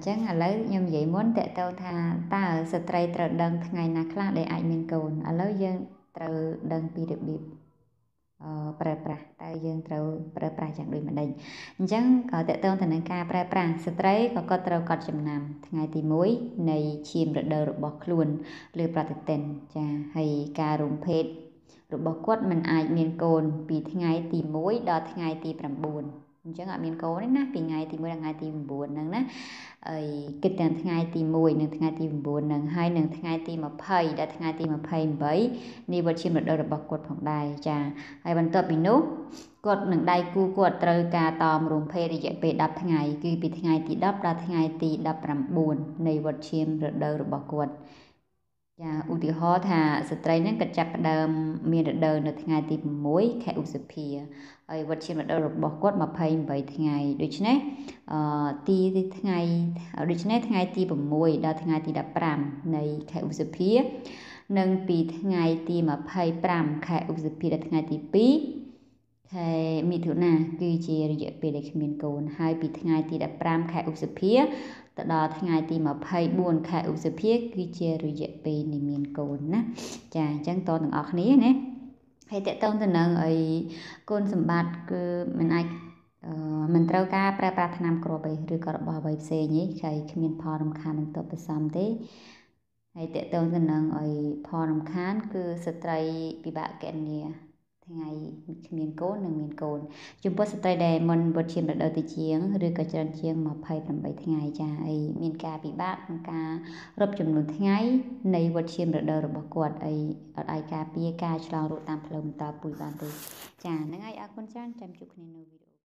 ហ្នឹងហើយអញ្ចឹងឥឡូវខ្ញុំនិយាយមុនតកតោថាតើស្ត្រីត្រូវដឹងថ្ងៃណាខ្លះដែលអាចមានកូនឥឡូវយើងត្រូវដឹងពីរបៀបអឺប្រើប្រាស់តើយើងត្រូវប្រើប្រាស់យ៉ាងដូចម្ដេចអញ្ចឹងក៏តកតងទៅនឹងការប្រើប្រាស់ស្ត្រីក៏គាត់ត្រូវកត់ចំណាំ ថ្ងៃ ទី1នៃឈាមរដូវរបស់ខ្លួនលើប្រតិទិនចាហើយការរួមភេទរបស់គាត់มันអាច មានកូន ពីថ្ងៃទី1ដល់ថ្ងៃទី9អញ្ចឹងអត់មានកូនទេណាពីថ្ងៃទី1ដល់ថ្ងៃទី9ហ្នឹងណាហើយគិតទាំងថ្ងៃទី1និងថ្ងៃទី9ហ្នឹងហើយនិងថ្ងៃទី20ដល់ថ្ងៃទី28នេះវាជារដូវរបស់គាត់ផងដែរចាហើយបន្ទាប់ពីនោះគាត់នឹងដៃគូគាត់ត្រូវការតមរួមភេទរយៈពេល10ថ្ងៃគឺពីថ្ងៃទី10ដល់ថ្ងៃទី19នៃវត្តឈាមរដូវរបស់គាត់ចាឧទាហរណ៍ថាស្ត្រីនឹងក៏ចាប់ផ្ដើមមានរដូវនៅថ្ងៃទី6ខែឧសភាហើយវត្តឈាមរដូវរបស់គាត់28ថ្ងៃដូច្នេះអឺទីថ្ងៃដូច្នេះថ្ងៃទី6ដល់ថ្ងៃទី15នៃខែឧសភា និងពីថ្ងៃទី25ខែឧសភាដល់ថ្ងៃទី2ខែមិថុនាគឺជារយៈពេលដែលគ្មានកូនហើយពីថ្ងៃទី15ខែឧសភាទៅដល់ថ្ងៃទី24ខែឧសភាគឺជារយៈពេលនៃមានកូនណាចាអញ្ចឹងតទាំងអស់គ្នាណាហើយតកតងទៅនឹងអីគុណសម្បត្តិគឺមិនអាចមិនត្រូវការប្រើប្រាស់ថ្នាំគ្រាប់អីឬក៏របស់អ្វីផ្សេងទេហើយគ្មានផលរំខាននឹងទៅប្រសំទេហើយតកតងទៅនឹងអីផលរំខាន គឺស្ត្រីពិបាកកញ្ញាថ្ងៃគ្មានកូននិងមានកូនចំពោះស្ត្រីដែលមិនវត្តឈាមរដូវតិចជាង ឬក៏ច្រើនជាង28ថ្ងៃចាអីមានការពិបាកក្នុងការរាប់ចំនួនថ្ងៃនៃវត្តឈាមរដូវរបស់គាត់អីអត់អាចការពារការឆ្លងរោគតាមផ្លូវបន្តពូជបានទេចាហ្នឹងហើយអរគុណច្រើនចាំជួបគ្នានៅវីដេអូ